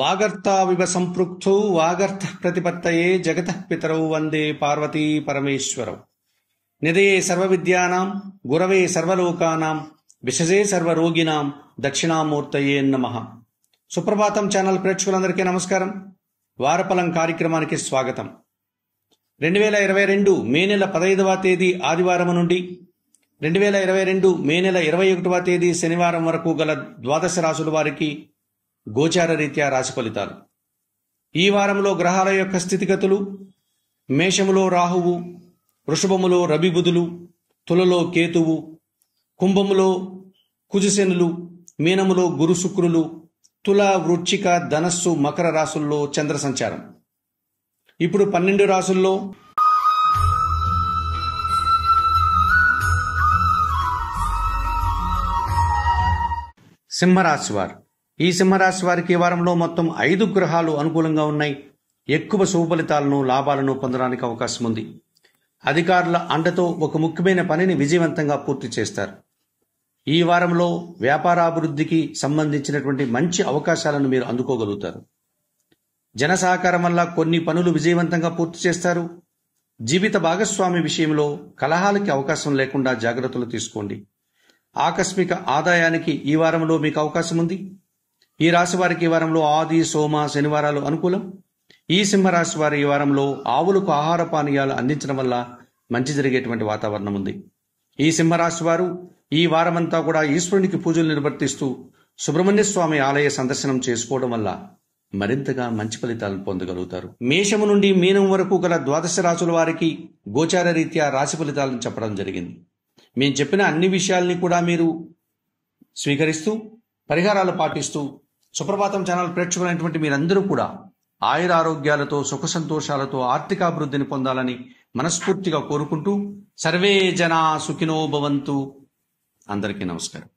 వాగర్తావివ సంపృక్తౌ వాగర్త ప్రతిపత్తయే జగత పితరౌ వందే పార్వతీ పరమేశ్వరౌ నిదయే విద్యానాం గురవే సర్వలోకానాం విశజే సర్వరోగినాం దక్షిణామూర్తయే నమ సుప్రభాతం ఛానల్ ప్రేక్షకులందరికీ నమస్కారం వారపలం కార్యక్రమానికి స్వాగతం రెండు వేల ఇరవై రెండు మే నెల పదహైదవ తేదీ ఆదివారం నుండి రెండు వేల ఇరవై రెండు మే నెల ఇరవై ఒకటవ తేదీ శనివారం వరకు గల ద్వాదశ రాసుల వారికి గోచార రీత్యా రాశి ఫలితాలు ఈ వారంలో గ్రహాల యొక్క స్థితిగతులు మేషములో రాహువు వృషభములో రవిబుధులు తులలో కేతువు కుంభములో కుజశనులు మీనములో గురు శుక్రులు తుల వృచ్చిక ధనస్సు మకర రాసుల్లో చంద్ర సంచారం ఇప్పుడు పన్నెండు రాసుల్లో సింహరాశి వారు ఈ సింహరాశి వారికి వారంలో మొత్తం ఐదు గ్రహాలు అనుకూలంగా ఉన్నాయి ఎక్కువ శుభఫలితాలను లాభాలను పొందడానికి అవకాశం ఉంది అధికారుల అండతో ఒక ముఖ్యమైన పనిని విజయవంతంగా పూర్తి చేస్తారు ఈ వారంలో వ్యాపారాభివృద్ధికి సంబంధించినటువంటి మంచి అవకాశాలను మీరు అందుకోగలుగుతారు జన సహకారం వల్ల కొన్ని పనులు విజయవంతంగా పూర్తి చేస్తారు జీవిత భాగస్వామి విషయంలో కలహాలకి అవకాశం లేకుండా జాగ్రత్తలు తీసుకోండి ఆకస్మిక ఆదాయానికి ఈ వారంలో మీకు అవకాశం ఉంది ఈ రాశి వారికి ఈ వారంలో ఆది సోమ శనివారాలు అనుకూలం ఈ సింహరాశి వారి ఈ వారంలో ఆవులకు ఆహార పానీయాలు అందించడం వల్ల మంచి జరిగేటువంటి వాతావరణం ఉంది ఈ సింహరాశి వారు ఈ వారమంతా కూడా ఈశ్వరునికి పూజలు నిర్వర్తిస్తూ సుబ్రహ్మణ్య స్వామి ఆలయ సందర్శనం చేసుకోవడం వల్ల మరింతగా మంచి ఫలితాలను పొందగలుగుతారు మేషము నుండి మీనం వరకు గల ద్వాదశ రాశుల వారికి గోచార రీత్యా రాశి ఫలితాలను చెప్పడం జరిగింది మేము చెప్పిన అన్ని విషయాల్ని కూడా మీరు స్వీకరిస్తూ పరిహారాలు పాటిస్తూ సుప్రభాతం ఛానల్ ప్రేక్షకులైనటువంటి మీరందరూ కూడా ఆయుర ఆరోగ్యాలతో సుఖ సంతోషాలతో ఆర్థికాభివృద్ధిని పొందాలని మనస్ఫూర్తిగా కోరుకుంటూ సర్వే జనా సుఖినోభవంతు అందరికీ నమస్కారం